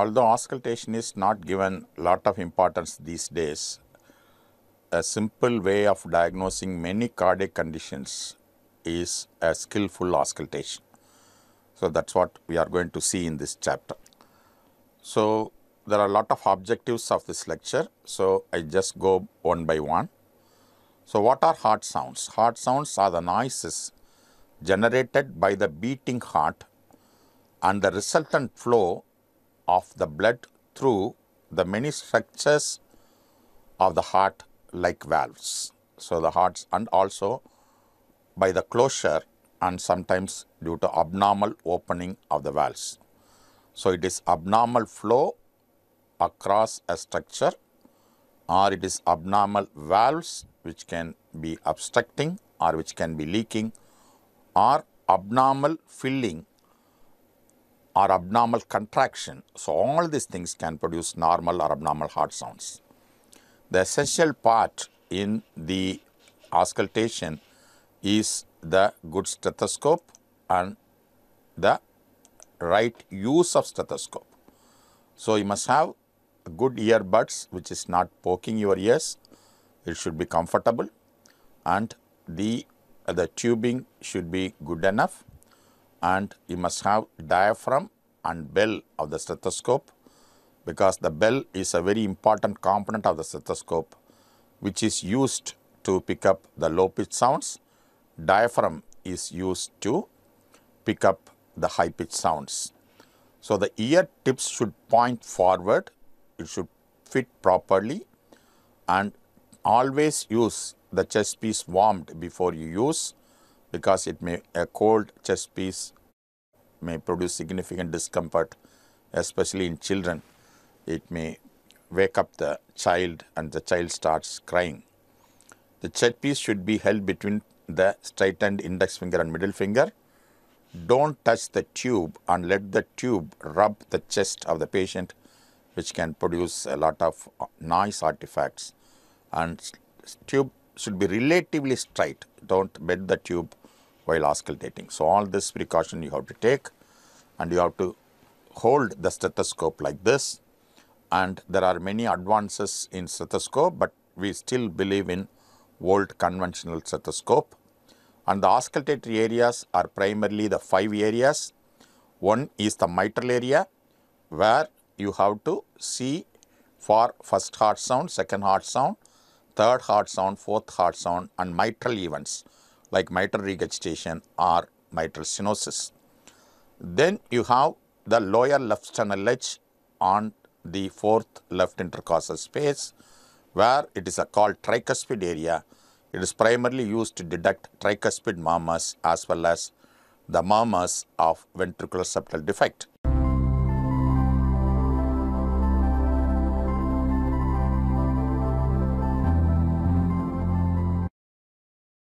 although auscultation is not given lot of importance these days, a simple way of diagnosing many cardiac conditions is a skillful auscultation. So that's what we are going to see in this chapter. So there are a lot of objectives of this lecture. So I just go one by one. So what are heart sounds? Heart sounds are the noises generated by the beating heart and the resultant flow of the blood through the many structures of the heart like valves. So, the hearts and also by the closure and sometimes due to abnormal opening of the valves. So, it is abnormal flow across a structure or it is abnormal valves which can be obstructing or which can be leaking or abnormal filling or abnormal contraction. So, all these things can produce normal or abnormal heart sounds. The essential part in the auscultation is the good stethoscope and the right use of stethoscope. So, you must have good earbuds which is not poking your ears, it should be comfortable and the, the tubing should be good enough and you must have diaphragm and bell of the stethoscope because the bell is a very important component of the stethoscope which is used to pick up the low pitch sounds. Diaphragm is used to pick up the high pitch sounds. So, the ear tips should point forward, it should fit properly and always use the chest piece warmed before you use because it may a cold chest piece may produce significant discomfort especially in children it may wake up the child and the child starts crying the chest piece should be held between the straightened index finger and middle finger don't touch the tube and let the tube rub the chest of the patient which can produce a lot of noise artifacts and tube should be relatively straight. Don't bend the tube while auscultating. So, all this precaution you have to take and you have to hold the stethoscope like this and there are many advances in stethoscope, but we still believe in old conventional stethoscope and the auscultatory areas are primarily the five areas. One is the mitral area where you have to see for first heart sound, second heart sound, third heart sound, fourth heart sound and mitral events like mitral regurgitation or mitral stenosis. Then you have the lower left sternal edge on the fourth left intercostal space where it is called tricuspid area. It is primarily used to detect tricuspid murmurs as well as the murmurs of ventricular septal defect.